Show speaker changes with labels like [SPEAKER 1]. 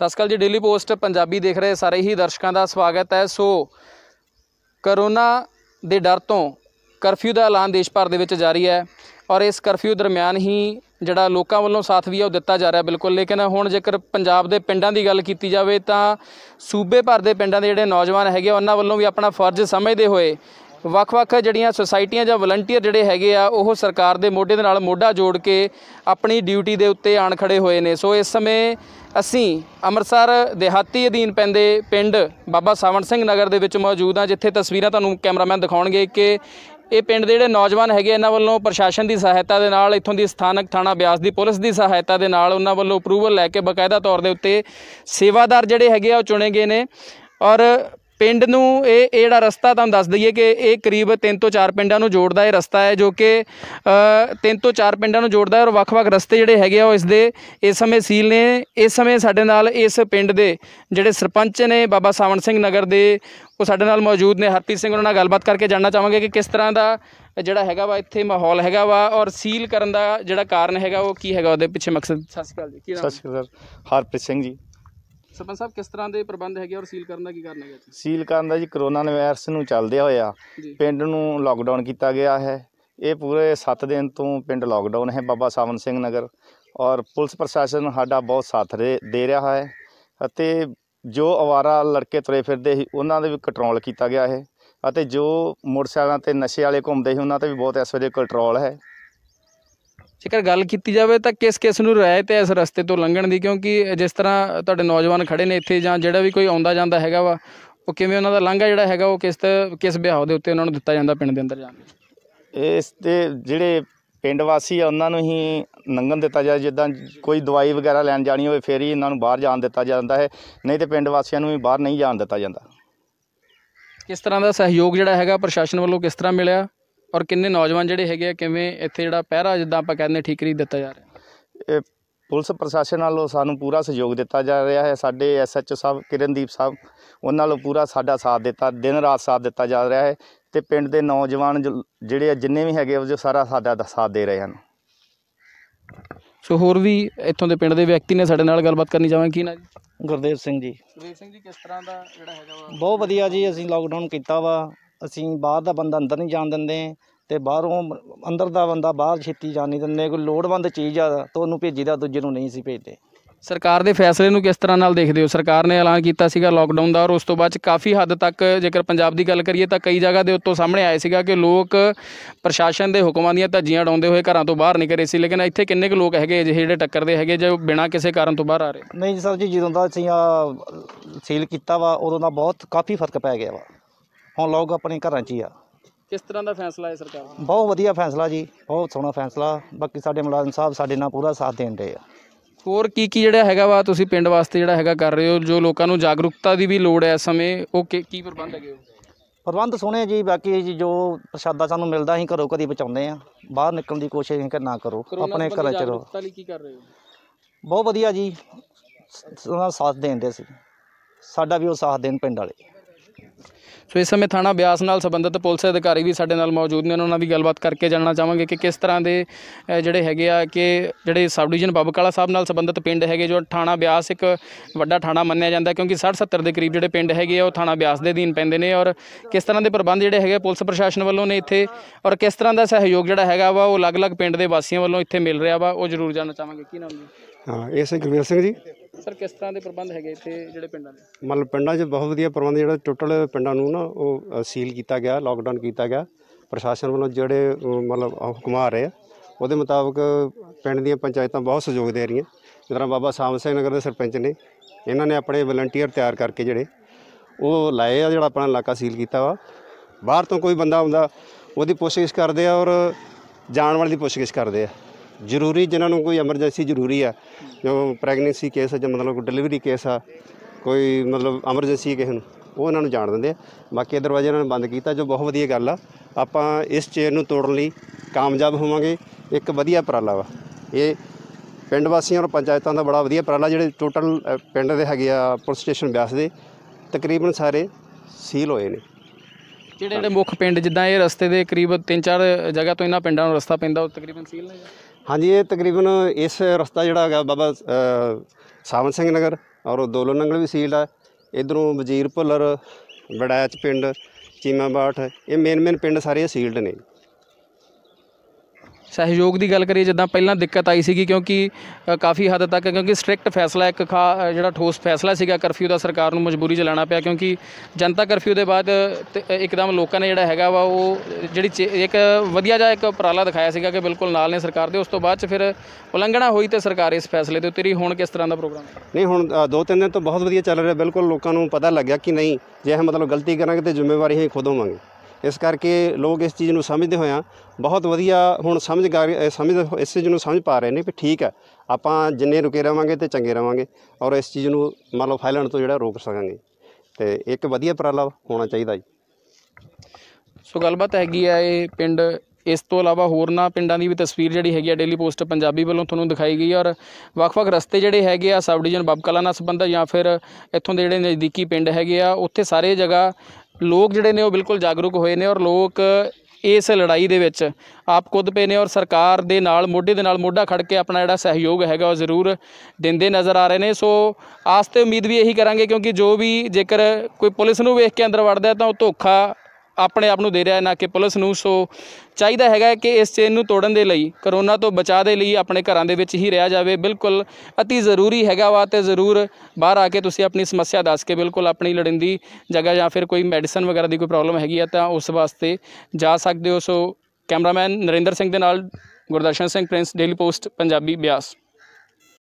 [SPEAKER 1] ਸਤਿ ਸ਼੍ਰੀ ਅਕਾਲ ਜੀ daily Post Punjabi ਦੇਖ ਰਹੇ ਸਾਰੇ ਹੀ ਦਰਸ਼ਕਾਂ ਦਾ ਸਵਾਗਤ ਹੈ ਸੋ ਕਰੋਨਾ ਦੇ ਡਰ ਤੋਂ ਕਰਫਿਊ ਦਾ ਐਲਾਨ ਦੇਸ਼ ਭਰ ਦੇ ਵਿੱਚ ਜਾਰੀ ਹੈ ਔਰ ਇਸ ਕਰਫਿਊ ਦਰਮਿਆਨ ਹੀ ਜਿਹੜਾ ਲੋਕਾਂ ਵੱਲੋਂ ਸਾਥ ਵੀ ਆ ਉਹ ਦਿੱਤਾ ਜਾ ਰਿਹਾ ਬਿਲਕੁਲ ਲੇਕਿਨ ਹੁਣ ਜੇਕਰ ਪੰਜਾਬ ਦੇ ਪਿੰਡਾਂ ਦੀ ਗੱਲ ਕੀਤੀ ਜਾਵੇ ਤਾਂ ਸੂਬੇ ਭਰ ਦੇ ਪਿੰਡਾਂ ਦੇ ਜਿਹੜੇ ਨੌਜਵਾਨ ਹੈਗੇ ਉਹਨਾਂ ਵੱਲੋਂ ਵੀ ਆਪਣਾ ਫਰਜ਼ ਸਮਝਦੇ ਹੋਏ ਵੱਖ-ਵੱਖ ਜਿਹੜੀਆਂ ਸੁਸਾਇਟੀਆਂ ਜਾਂ ਵਲੰਟੀਅਰ ਜਿਹੜੇ ਹੈਗੇ ਆ ਉਹ ਸਰਕਾਰ ਦੇ ਮੋਢੇ ਦੇ ਨਾਲ ਮੋਢਾ ਜੋੜ ਕੇ ਆਪਣੀ ਡਿਊਟੀ ਦੇ ਉੱਤੇ ਆਣ ਖੜੇ ਹੋਏ ਨੇ ਸੋ ਇਸ ਸਮੇਂ ਅਸੀਂ ਅੰਮ੍ਰਿਤਸਰ ਦੇਹਾਤੀ ਅਧੀਨ ਪੈਂਦੇ ਪਿੰਡ ਬਾਬਾ ਸਾਵਣ ਸਿੰਘ ਨਗਰ ਦੇ ਵਿੱਚ ਮੌਜੂਦ ਆ ਜਿੱਥੇ ਤਸਵੀਰਾਂ ਤੁਹਾਨੂੰ ਕੈਮਰਾਮੈਨ ਦਿਖਾਉਣਗੇ ਕਿ ਇਹ ਪਿੰਡ ਦੇ ਜਿਹੜੇ ਨੌਜਵਾਨ ਹੈਗੇ ਇਹਨਾਂ ਵੱਲੋਂ ਪ੍ਰਸ਼ਾਸਨ ਦੀ ਸਹਾਇਤਾ ਦੇ ਨਾਲ ਇੱਥੋਂ ਦੀ ਸਥਾਨਕ ਥਾਣਾ ਬਿਆਸ ਦੀ ਪੁਲਿਸ ਦੀ ਸਹਾਇਤਾ ਦੇ ਨਾਲ ਉਹਨਾਂ ਵੱਲੋਂ ਅਪਰੂਵਲ ਲੈ ਕੇ ਬਕਾਇਦਾ ਤੌਰ ਦੇ ਉੱਤੇ ਸੇਵਾਦਾਰ ਜਿਹੜੇ ਹੈਗੇ ਆ ਉਹ ਚੁਣੇ ਗਏ ਨੇ ਔਰ ਪਿੰਡ ਨੂੰ ਇਹ ਇਹ ਜਿਹੜਾ ਰਸਤਾ ਤੁਹਾਨੂੰ ਦੱਸ ਦਈਏ ਕਿ ਇਹ ਕਰੀਬ 3 ਤੋਂ 4 ਪਿੰਡਾਂ ਨੂੰ ਜੋੜਦਾ ਇਹ ਰਸਤਾ ਹੈ ਜੋ ਕਿ 3 ਤੋਂ 4 ਪਿੰਡਾਂ ਨੂੰ ਜੋੜਦਾ ਹੈ ਔਰ ਵੱਖ-ਵੱਖ ਰਸਤੇ ਜਿਹੜੇ ਹੈਗੇ ਆ ਉਹ ਇਸ ਦੇ ਇਸ ਸਮੇਂ ਸੀਲ ਨੇ ਇਸ ਸਮੇਂ ਸਾਡੇ ਨਾਲ ਇਸ ਪਿੰਡ ਦੇ ਜਿਹੜੇ ਸਰਪੰਚ ਨੇ ਬਾਬਾ ਸਾਵਣ ਸਿੰਘ ਨਗਰ ਦੇ ਉਹ ਸਾਡੇ ਨਾਲ ਮੌਜੂਦ ਨੇ ਹਰਪ੍ਰੀਤ ਸਿੰਘ ਉਹਨਾਂ ਨਾਲ ਗੱਲਬਾਤ ਕਰਕੇ ਜਾਣਨਾ ਚਾਹਾਂਗੇ ਕਿ ਕਿਸ ਤਰ੍ਹਾਂ ਦਾ ਜਿਹੜਾ ਹੈਗਾ ਵਾ ਇੱਥੇ ਮਾਹੌਲ ਹੈਗਾ ਵਾ ਔਰ ਸੀਲ ਕਰਨ ਦਾ ਜਿਹੜਾ ਕਾਰਨ ਹੈਗਾ ਉਹ ਕੀ ਹੈਗਾ ਉਹਦੇ ਪਿੱਛੇ ਮਕਸਦ ਸਤਿ ਸ਼੍ਰੀ ਅਕਾਲ ਜੀ ਕੀ ਨਾਮ ਸਤਿ ਸ਼੍ਰੀ ਅਕਾਲ ਹਰਪ੍ਰੀਤ ਸਿੰਘ ਜੀ ਸਰਪੰਚ ਸਾਹਿਬ ਕਿਸ ਤਰ੍ਹਾਂ ਦੇ ਪ੍ਰਬੰਧ ਹੈਗੇ ਔਰ ਸੀਲ ਕਰਨ ਦਾ ਕੀ ਕਰਨਾ ਹੈ ਜੀ
[SPEAKER 2] ਸੀਲ ਕਰਨ ਦਾ ਜੀ ਕਰੋਨਾ ਵਾਇਰਸ ਨੂੰ ਚੱਲਦੇ ਹੋਇਆ ਪਿੰਡ ਨੂੰ ਲਾਕਡਾਊਨ ਕੀਤਾ ਗਿਆ ਹੈ ਇਹ ਪੂਰੇ 7 ਦਿਨ ਤੋਂ ਪਿੰਡ ਲਾਕਡਾਊਨ ਹੈ ਬਾਬਾ ਸਾਵਨ ਸਿੰਘ ਨਗਰ ਔਰ ਪੁਲਿਸ ਪ੍ਰਸ਼ਾਸਨ ਸਾਡਾ ਬਹੁਤ ਸਾਥ ਦੇ ਰਿਹਾ ਹੈ ਅਤੇ ਜੋ ਅਵਾਰਾ ਲੜਕੇ ਤੁਰੇ ਫਿਰਦੇ ਸੀ ਉਹਨਾਂ ਦੇ ਵੀ ਕੰਟਰੋਲ ਕੀਤਾ ਗਿਆ ਹੈ ਅਤੇ ਜੋ ਮੋਟਰਸਾਈਕਲਾਂ ਤੇ ਨਸ਼ੇ ਵਾਲੇ ਘੁੰਮਦੇ ਸੀ ਉਹਨਾਂ ਤੇ ਵੀ ਬਹੁਤ ਇਸ ਕੰਟਰੋਲ ਹੈ
[SPEAKER 1] ਜੇਕਰ ਗੱਲ ਕੀਤੀ ਜਾਵੇ ਤਾਂ ਕਿਸ ਕਿਸ ਨੂੰ ਰਾਇਤ ਹੈ ਇਸ ਰਸਤੇ ਤੋਂ ਲੰਘਣ ਦੀ ਕਿਉਂਕਿ ਜਿਸ ਤਰ੍ਹਾਂ ਤੁਹਾਡੇ ਨੌਜਵਾਨ ਖੜੇ ਨੇ ਇੱਥੇ ਜਾਂ ਜਿਹੜਾ ਵੀ ਕੋਈ ਆਉਂਦਾ ਜਾਂਦਾ ਹੈਗਾ ਵਾ ਉਹ ਕਿਵੇਂ ਉਹਨਾਂ ਦਾ ਲੰਘਾ ਜਿਹੜਾ ਹੈਗਾ ਉਹ ਕਿਸ ਤੇ ਕਿਸ ਵਿਆਹ ਦੇ ਉੱਤੇ ਉਹਨਾਂ ਨੂੰ ਦਿੱਤਾ ਜਾਂਦਾ ਪਿੰਡ ਦੇ ਅੰਦਰ ਜਾਣ
[SPEAKER 2] ਇਸ ਤੇ ਜਿਹੜੇ ਪਿੰਡ ਵਾਸੀ ਆ ਉਹਨਾਂ ਨੂੰ ਹੀ ਨੰਗਨ ਦਿੱਤਾ ਜਾਂਦਾ ਜਿੱਦਾਂ ਕੋਈ ਦਵਾਈ ਵਗੈਰਾ ਲੈਣ ਜਾਣੀ ਹੋਵੇ ਫੇਰ ਹੀ ਇਹਨਾਂ ਨੂੰ ਬਾਹਰ ਜਾਣ ਦਿੱਤਾ ਜਾਂਦਾ ਹੈ ਨਹੀਂ ਤੇ ਪਿੰਡ ਵਾਸੀਆਂ ਨੂੰ ਵੀ ਬਾਹਰ ਨਹੀਂ ਜਾਣ ਦਿੱਤਾ ਜਾਂਦਾ
[SPEAKER 1] ਕਿਸ ਤਰ੍ਹਾਂ ਦਾ ਸਹਿਯੋਗ ਜਿਹੜਾ ਹੈਗਾ ਪ੍ਰਸ਼ਾਸਨ ਵੱਲੋਂ ਕਿਸ ਤਰ੍ਹਾਂ ਮਿਲਿਆ ਔਰ ਕਿੰਨੇ ਨੌਜਵਾਨ ਜਿਹੜੇ ਹੈਗੇ ਆ ਕਿਵੇਂ ਇੱਥੇ ਜਿਹੜਾ ਪਹਿਰਾ ਜਿੱਦਾਂ ਆਪਾਂ ਕਹਿੰਦੇ ਠੀਕਰੀ ਦਿੱਤਾ ਜਾ
[SPEAKER 2] ਰਿਹਾ ਇਹ ਪੁਲਿਸ ਪ੍ਰਸ਼ਾਸਨ ਵੱਲੋਂ ਸਾਨੂੰ ਪੂਰਾ ਸਹਿਯੋਗ ਦਿੱਤਾ ਜਾ ਰਿਹਾ ਹੈ ਸਾਡੇ ਐਸਐਚਓ ਸਾਹਿਬ ਕਿਰਨਦੀਪ ਸਾਹਿਬ ਉਹਨਾਂ ਵੱਲੋਂ ਪੂਰਾ ਸਾਡਾ ਸਾਥ ਦਿੱਤਾ ਦਿਨ ਰਾਤ ਸਾਥ ਦਿੱਤਾ ਜਾ ਰਿਹਾ ਹੈ ਤੇ ਪਿੰਡ ਦੇ ਨੌਜਵਾਨ ਜਿਹੜੇ ਜਿੰਨੇ ਵੀ ਹੈਗੇ ਉਹ ਸਾਰਾ ਸਾਡਾ ਸਾਥ ਦੇ ਰਹੇ ਹਨ
[SPEAKER 1] ਸੋ ਹੋਰ ਵੀ ਇੱਥੋਂ ਦੇ ਪਿੰਡ ਦੇ ਵਿਅਕਤੀ ਨੇ ਸਾਡੇ ਨਾਲ ਗੱਲਬਾਤ ਕਰਨੀ ਚਾਹਾਂ ਕੀ ਨਾ ਜੀ ਗੁਰਦੇਵ ਸਿੰਘ ਜੀ ਗੁਰਦੇਵ ਸਿੰਘ ਜੀ ਕਿਸ ਤਰ੍ਹਾਂ ਦਾ ਜਿਹੜਾ
[SPEAKER 2] ਹੈਗਾ ਬਹੁਤ ਵਧੀਆ ਜੀ ਅਸੀਂ ਲਾਕਡਾਊਨ ਕੀਤਾ ਵਾ ਅਸੀਂ ਬਾਹਰ ਦਾ ਬੰਦਾ ਅੰਦਰ ਨਹੀਂ ਜਾਣ ਦਿੰਦੇ ਤੇ ਬਾਹਰੋਂ ਅੰਦਰ ਦਾ ਬੰਦਾ ਬਾਹਰ ਛੇਤੀ ਜਾਣ ਨਹੀਂ ਦਿੰਦੇ ਕੋਈ ਲੋੜਵੰਦ ਚੀਜ਼ ਆ ਤਾਂ ਉਹਨੂੰ ਭੇਜੀਦਾ ਦੂਜੇ ਨੂੰ ਨਹੀਂ ਸੀ ਭੇਜਦੇ
[SPEAKER 1] ਸਰਕਾਰ ਦੇ ਫੈਸਲੇ ਨੂੰ ਕਿਸ ਤਰ੍ਹਾਂ ਨਾਲ ਦੇਖਦੇ ਹੋ ਸਰਕਾਰ ਨੇ ਐਲਾਨ ਕੀਤਾ ਸੀਗਾ ਲਾਕਡਾਊਨ ਦਾ ਔਰ ਉਸ ਤੋਂ ਬਾਅਦ ਕਾਫੀ ਹੱਦ ਤੱਕ ਜੇਕਰ ਪੰਜਾਬ ਦੀ ਗੱਲ ਕਰੀਏ ਤਾਂ ਕਈ ਜਗ੍ਹਾ ਦੇ ਉੱਤੋਂ ਸਾਹਮਣੇ ਆਏ ਸੀਗਾ ਕਿ ਲੋਕ ਪ੍ਰਸ਼ਾਸਨ ਦੇ ਹੁਕਮਾਂ ਦੀਆਂ ਧੱਜੀਆਂ ਉਡਾਉਂਦੇ ਹੋਏ ਘਰਾਂ ਤੋਂ ਬਾਹਰ ਨਹੀਂ ਕਰੇ ਸੀ ਲੇਕਿਨ ਇੱਥੇ ਕਿੰਨੇ ਕੁ ਲੋਕ ਹੈਗੇ ਜਿਹੜੇ ਟੱਕਰਦੇ ਹੈਗੇ ਜੋ ਬਿਨਾਂ ਕਿਸੇ ਕਾਰਨ ਤੋਂ ਬਾਹਰ ਆ ਰਹੇ
[SPEAKER 2] ਨਹੀਂ ਜੀ ਸਰ ਜੀ ਜਦੋਂ ਦਾ ਅਸੀਂ ਆ ਸੀਲ ਕੀਤਾ ਵਾ ਉਦੋਂ ਦਾ ਬਹੁਤ ਕਾਫੀ ਫਰਕ ਪੈ ਗਿਆ ਵਾ ਹੁਣ ਲੋਕ ਆਪਣੇ ਘਰਾਂ 'ਚ ਹੀ ਆ
[SPEAKER 1] ਕਿਸ ਤਰ੍ਹਾਂ ਦਾ ਫੈਸਲਾ ਹੈ ਸਰਕਾਰ ਦਾ
[SPEAKER 2] ਬਹੁਤ ਵਧੀਆ ਫੈਸਲਾ ਜੀ ਬਹੁਤ ਸੋਹਣਾ ਫੈਸਲਾ ਬਾਕੀ ਸਾਡੇ ਮੁਲਾਜ਼ਮ ਸਾਹਿਬ ਸਾਡੇ ਨਾਲ ਪੂਰਾ ਸਾਥ ਦੇਣ ਦੇ ਆ
[SPEAKER 1] ਹੋਰ ਕੀ ਕੀ ਜਿਹੜਾ ਹੈਗਾ ਵਾ ਤੁਸੀਂ ਪਿੰਡ ਵਾਸਤੇ ਜਿਹੜਾ ਹੈਗਾ ਕਰ ਰਹੇ ਹੋ ਜੋ ਲੋਕਾਂ ਨੂੰ ਜਾਗਰੂਕਤਾ ਦੀ ਵੀ ਲੋੜ ਹੈ ਇਸ ਸਮੇਂ ਉਹ ਕੀ ਪ੍ਰਬੰਧ ਹੈਗੇ ਹੋ
[SPEAKER 2] ਪ੍ਰਬੰਧ ਸੋਹਣੇ ਜੀ ਬਾਕੀ ਜੀ ਜੋ ਪ੍ਰਸ਼ਾਦਾ ਸਾਨੂੰ ਮਿਲਦਾ ਅਸੀਂ ਘਰੋਂ ਕਦੀ ਬਚਾਉਂਦੇ ਆ ਬਾਹਰ ਨਿਕਲਣ ਦੀ ਕੋਸ਼ਿਸ਼ ਨਹੀਂ ਨਾ ਕਰੋ ਆਪਣੇ ਘਰਾਂ ਚ ਰਹੋ ਲਈ ਕੀ ਕਰ ਰਹੇ ਹੋ ਬਹੁਤ ਵਧੀਆ ਜੀ ਸਾਥ ਦੇਣ ਦੇ ਸੀ ਸਾਡਾ ਵੀ ਉਹ ਸਾਥ ਦੇਣ ਪਿੰਡ ਵਾਲੇ
[SPEAKER 1] ਸੋ ਇਸ ਸਮੇਂ ਥਾਣਾ ਬਿਆਸ ਨਾਲ ਸੰਬੰਧਿਤ ਪੁਲਿਸ ਅਧਿਕਾਰੀ ਵੀ ਸਾਡੇ ਨਾਲ ਮੌਜੂਦ ਨੇ ਉਹਨਾਂ ਵੀ ਗੱਲਬਾਤ ਕਰਕੇ ਜਾਣਨਾ ਚਾਹਾਂਗੇ ਕਿ ਕਿਸ ਤਰ੍ਹਾਂ ਦੇ ਜਿਹੜੇ ਹੈਗੇ ਆ ਕਿ ਜਿਹੜੇ ਸਬ ਡਿਵੀਜ਼ਨ ਬਬਕਾਲਾ ਸਾਹਿਬ ਨਾਲ ਸੰਬੰਧਿਤ ਪਿੰਡ ਹੈਗੇ ਜੋ ਥਾਣਾ ਬਿਆਸ ਇੱਕ ਵੱਡਾ ਥਾਣਾ ਮੰਨਿਆ ਜਾਂਦਾ ਕਿਉਂਕਿ 60 70 ਦੇ ਕਰੀਬ ਜਿਹੜੇ ਪਿੰਡ ਹੈਗੇ ਆ ਉਹ ਥਾਣਾ ਬਿਆਸ ਦੇ ਅਧੀਨ ਪੈਂਦੇ ਨੇ ਔਰ ਕਿਸ ਤਰ੍ਹਾਂ ਦੇ ਪ੍ਰਬੰਧ ਜਿਹੜੇ ਹੈਗੇ ਪੁਲਿਸ ਪ੍ਰਸ਼ਾਸਨ ਵੱਲੋਂ ਨੇ ਇੱਥੇ ਔਰ ਕਿਸ ਤਰ੍ਹਾਂ ਦਾ ਸਹਿਯੋਗ ਜਿਹੜਾ ਹੈਗਾ ਵਾ ਉਹ ਅਲੱਗ-ਅਲੱਗ ਪਿੰਡ ਦੇ ਵਾਸੀਆਂ ਵੱਲੋਂ ਇੱਥੇ ਮਿਲ ਰਿਹਾ ਵਾ ਉਹ ਜ਼ਰੂਰ ਜਾਣਨਾ ਚਾਹਾਂਗੇ ਕੀ ਨਾਮ ਜੀ
[SPEAKER 3] ਹਾਂ ਇਹ ਸਿੰਘ ਗੁਰਵੀਰ ਸਿੰਘ ਜੀ
[SPEAKER 1] ਸਰ ਕਿਸ ਤਰ੍ਹਾਂ ਦੇ ਪ੍ਰਬੰਧ ਹੈਗੇ ਇੱਥੇ ਜਿਹੜੇ ਪਿੰਡਾਂ ਦੇ
[SPEAKER 3] ਮਤਲਬ ਪਿੰਡਾਂ 'ਚ ਬਹੁਤ ਵਧੀਆ ਪ੍ਰਬੰਧ ਜਿਹੜਾ ਟੋਟਲ ਪਿੰਡਾਂ ਨੂੰ ਨਾ ਉਹ ਸੀਲ ਕੀਤਾ ਗਿਆ ਲੋਕਡਾਊਨ ਕੀਤਾ ਗਿਆ ਪ੍ਰਸ਼ਾਸਨ ਵੱਲੋਂ ਜਿਹੜੇ ਮਤਲਬ ਹੁਕਮ ਆ ਰਹੇ ਆ ਉਹਦੇ ਮੁਤਾਬਕ ਪਿੰਡ ਦੀਆਂ ਪੰਚਾਇਤਾਂ ਬਹੁਤ ਸਹਿਯੋਗ ਦੇ ਰਹੀਆਂ ਤਰ੍ਹਾਂ ਬਾਬਾ ਸਾਮ ਸਿੰਘ ਨਗਰ ਦੇ ਸਰਪੰਚ ਨੇ ਇਹਨਾਂ ਨੇ ਆਪਣੇ ਵਲੰਟੀਅਰ ਤਿਆਰ ਕਰਕੇ ਜਿਹੜੇ ਉਹ ਲਾਏ ਆ ਜਿਹੜਾ ਆਪਣਾ ਇਲਾਕਾ ਸੀਲ ਕੀਤਾ ਵਾ ਬਾਹਰ ਤੋਂ ਕੋਈ ਬੰਦਾ ਆਉਂਦਾ ਉਹਦੀ ਪੁੱਛਗਿਛ ਕਰਦੇ ਆ ਔਰ ਜਾਣ ਵਾਲੇ ਦੀ ਪੁੱਛਗਿਛ ਕਰਦੇ ਆ ਜ਼ਰੂਰੀ ਜਿਨ੍ਹਾਂ ਨੂੰ ਕੋਈ ਐਮਰਜੈਂਸੀ ਜ਼ਰੂਰੀ ਆ ਜੋ ਪ੍ਰੈਗਨੈਂਸੀ ਕੇਸ ਜਾਂ ਮਤਲਬ ਡਿਲੀਵਰੀ ਕੇਸ ਆ ਕੋਈ ਮਤਲਬ ਐਮਰਜੈਂਸੀ ਕਿਸੇ ਨੂੰ ਉਹ ਇਹਨਾਂ ਨੂੰ ਜਾਣ ਦਿੰਦੇ ਆ ਬਾਕੀ ਇਹ ਦਰਵਾਜ਼ੇ ਇਹਨਾਂ ਨੇ ਬੰਦ ਕੀਤਾ ਜੋ ਬਹੁਤ ਵਧੀਆ ਗੱਲ ਆ ਆਪਾਂ ਇਸ ਚੇਨ ਨੂੰ ਤੋੜਨ ਲਈ ਕਾਮਯਾਬ ਹੋਵਾਂਗੇ ਇੱਕ ਵਧੀਆ ਪ੍ਰਾਲਾ ਵਾ ਇਹ ਪਿੰਡ ਵਾਸੀਆਂ ਔਰ ਪੰਚਾਇਤਾਂ ਦਾ ਬੜਾ ਵਧੀਆ ਪ੍ਰਾਲਾ ਜਿਹੜੇ ਟੋਟਲ ਪਿੰਡ ਦੇ ਹੈਗੇ ਆ ਪੁਲਿਸ ਸਟੇਸ਼ਨ ਬਿਆਸ ਦੇ ਤਕਰੀਬਨ ਸਾਰੇ ਸੀਲ ਹੋਏ ਨੇ
[SPEAKER 1] ਜਿਹੜੇ ਜਿਹੜੇ ਮੁੱਖ ਪਿੰਡ ਜਿੱਦਾਂ ਇਹ ਰਸਤੇ ਦੇ ਕਰੀਬ 3-4 ਜਗ੍ਹਾ ਤੋਂ ਇਹਨਾਂ ਪਿੰਡਾਂ ਨੂੰ ਰਸਤਾ ਪੈਂਦਾ ਉਹ ਤਕਰੀਬਨ ਸੀਲ ਨੇ
[SPEAKER 3] ਹਾਂਜੀ ਇਹ ਤਕਰੀਬਨ ਇਸ ਰਸਤਾ ਜਿਹੜਾ ਹੈਗਾ ਬਾਬਾ ਸਾਵਨ ਸਿੰਘ ਨਗਰ ਔਰ ਦੋਲਨ ਨੰਗਲ ਵੀ ਸੀਲ ਹੈ ਇਧਰੋਂ ਵਜ਼ੀਰ ਭੁੱਲਰ ਬੜਾਇਚ ਪਿੰਡ ਬਾਠ ਇਹ ਮੇਨ ਮੇਨ ਪਿੰਡ ਸਾਰੇ ਸੀਲਡ ਨੇ
[SPEAKER 1] ਸਹਿਯੋਗ ਦੀ ਗੱਲ ਕਰੀਏ ਜਿੱਦਾਂ ਪਹਿਲਾਂ ਦਿੱਕਤ ਆਈ ਸੀਗੀ ਕਿਉਂਕਿ ਕਾਫੀ ਹੱਦ ਤੱਕ ਕਿਉਂਕਿ ਸਟ੍ਰਿਕਟ ਫੈਸਲਾ ਇੱਕ ਖਾ ਜਿਹੜਾ ਠੋਸ ਫੈਸਲਾ ਸੀਗਾ ਕਰਫਿਊ ਦਾ ਸਰਕਾਰ ਨੂੰ ਮਜਬੂਰੀ ਚ ਲੈਣਾ ਪਿਆ ਕਿਉਂਕਿ ਜਨਤਾ ਕਰਫਿਊ ਦੇ ਬਾਅਦ ਇੱਕਦਮ ਲੋਕਾਂ ਨੇ ਜਿਹੜਾ ਹੈਗਾ ਵਾ ਉਹ ਜਿਹੜੀ ਇੱਕ ਵਧੀਆ ਜਿਹਾ ਇੱਕ ਪਰਾਲਾ ਦਿਖਾਇਆ ਸੀਗਾ ਕਿ ਬਿਲਕੁਲ ਨਾਲ ਨੇ ਸਰਕਾਰ ਦੇ ਉਸ ਤੋਂ ਬਾਅਦ ਚ ਫਿਰ ਉਲੰਘਣਾ ਹੋਈ ਤੇ ਸਰਕਾਰ ਇਸ ਫੈਸਲੇ ਦੇ ਉੱਤੇ ਹੁਣ ਕਿਸ ਤਰ੍ਹਾਂ ਦਾ ਪ੍ਰੋਗਰਾਮ
[SPEAKER 3] ਨਹੀਂ ਹੁਣ ਦੋ ਤਿੰਨ ਦਿਨ ਤੋਂ ਬਹੁਤ ਵਧੀਆ ਚੱਲ ਰਿਹਾ ਬਿਲਕੁਲ ਲੋਕਾਂ ਨੂੰ ਪਤਾ ਲੱਗਿਆ ਕਿ ਨਹੀਂ ਜੇ ਇਹ ਮਤਲਬ ਗਲਤੀ ਕਰਾਂਗੇ ਤੇ ਜ਼ਿੰਮੇਵਾਰੀ ਹੀ ਖੁਦ ਹੋਵਾਂਗੇ ਇਸ ਕਰਕੇ ਲੋਕ ਇਸ ਚੀਜ਼ ਨੂੰ ਸਮਝਦੇ ਹੋਇਆ ਬਹੁਤ ਵਧੀਆ ਹੁਣ ਸਮਝ ਸਮਝ ਇਸ ਚੀਜ਼ ਨੂੰ ਸਮਝ ਪਾ ਰਹੇ ਨੇ ਕਿ ਠੀਕ ਹੈ ਆਪਾਂ ਜਿੰਨੇ ਰੁਕੇ ਰਵਾਂਗੇ ਤੇ ਚੰਗੇ ਰਵਾਂਗੇ ਔਰ ਇਸ ਚੀਜ਼ ਨੂੰ ਮੰਨ ਲਓ ਫੈਲਣ ਤੋਂ ਜਿਹੜਾ ਰੋਕ ਸਕਾਂਗੇ ਤੇ ਇੱਕ ਵਧੀਆ ਉਪਰਾਲਾ ਹੋਣਾ ਚਾਹੀਦਾ ਜੀ
[SPEAKER 1] ਸੋ ਗੱਲਬਾਤ ਹੈਗੀ ਆ ਇਹ ਪਿੰਡ ਇਸ ਤੋਂ ਇਲਾਵਾ ਨਾ ਪਿੰਡਾਂ ਦੀ ਵੀ ਤਸਵੀਰ ਜਿਹੜੀ ਹੈਗੀ ਆ ਡੇਲੀ ਪੋਸਟ ਪੰਜਾਬੀ ਵੱਲੋਂ ਤੁਹਾਨੂੰ ਦਿਖਾਈ ਗਈ ਔਰ ਵੱਖ-ਵੱਖ ਰਸਤੇ ਜਿਹੜੇ ਹੈਗੇ ਆ ਸਬ ਡਿਵੀਜ਼ਨ ਬਬਕਲਾ ਨਾਲ ਸੰਬੰਧ ਜਾਂ ਫਿਰ ਇੱਥੋਂ ਦੇ ਜਿਹੜੇ ਨਜ਼ਦੀਕੀ ਪਿੰਡ ਹੈਗੇ ਆ ਉੱਥੇ ਸਾਰੇ ਜਗ੍ਹਾ ਲੋਕ ਜਿਹੜੇ ਨੇ ਉਹ ਬਿਲਕੁਲ ਜਾਗਰੂਕ ਹੋਏ ਨੇ ਔਰ ਲੋਕ ਇਸ ਲੜਾਈ ਦੇ ਵਿੱਚ ਆਪ ਖੁਦ ਪਏ ਨੇ ਔਰ ਸਰਕਾਰ ਦੇ ਨਾਲ ਮੋਢੇ ਦੇ ਨਾਲ ਮੋਢਾ ਖੜ ਕੇ ਆਪਣਾ ਜਿਹੜਾ ਸਹਿਯੋਗ ਹੈਗਾ ਉਹ ਜ਼ਰੂਰ ਦਿੰਦੇ ਨਜ਼ਰ ਆ ਰਹੇ ਨੇ ਸੋ ਆਸ ਤੇ ਉਮੀਦ ਵੀ ਇਹੀ ਕਰਾਂਗੇ ਕਿਉਂਕਿ ਜੋ ਵੀ ਜੇਕਰ ਕੋਈ ਪੁਲਿਸ ਨੂੰ ਵੇਖ ਕੇ ਅੰਦਰ ਵੜਦਾ ਤਾਂ ਉਹ ਧੋਖਾ ਆਪਣੇ ਆਪ ਨੂੰ ਦੇ ਰਿਹਾ ਹੈ ਨਾ ਕਿ ਪੁਲਿਸ ਨੂੰ ਸੋ ਚਾਹੀਦਾ ਹੈਗਾ ਕਿ ਇਸ ਚੇਨ ਨੂੰ ਤੋੜਨ ਦੇ ਲਈ ਕਰੋਨਾ ਤੋਂ ਬਚਾ ਦੇ ਲਈ ਆਪਣੇ ਘਰਾਂ ਦੇ ਵਿੱਚ ਹੀ ਰਹਿ ਜਾਵੇ ਬਿਲਕੁਲ অতি ਜ਼ਰੂਰੀ ਹੈਗਾ ਵਾ ਤੇ ਜ਼ਰੂਰ ਬਾਹਰ ਆ ਕੇ ਤੁਸੀਂ ਆਪਣੀ ਸਮੱਸਿਆ ਦੱਸ ਕੇ ਬਿਲਕੁਲ ਆਪਣੀ ਲੜਿੰਦੀ ਜਗ੍ਹਾ ਜਾਂ ਫਿਰ ਕੋਈ ਮੈਡੀਸਨ ਵਗੈਰਾ ਦੀ ਕੋਈ ਪ੍ਰੋਬਲਮ ਹੈਗੀ ਆ ਤਾਂ ਉਸ ਵਾਸਤੇ ਜਾ ਸਕਦੇ ਹੋ ਸੋ ਕੈਮਰਾਮੈਨ ਨਰਿੰਦਰ ਸਿੰਘ ਦੇ ਨਾਲ Gurdarshan Singh Prince Daily Post Punjabi Beas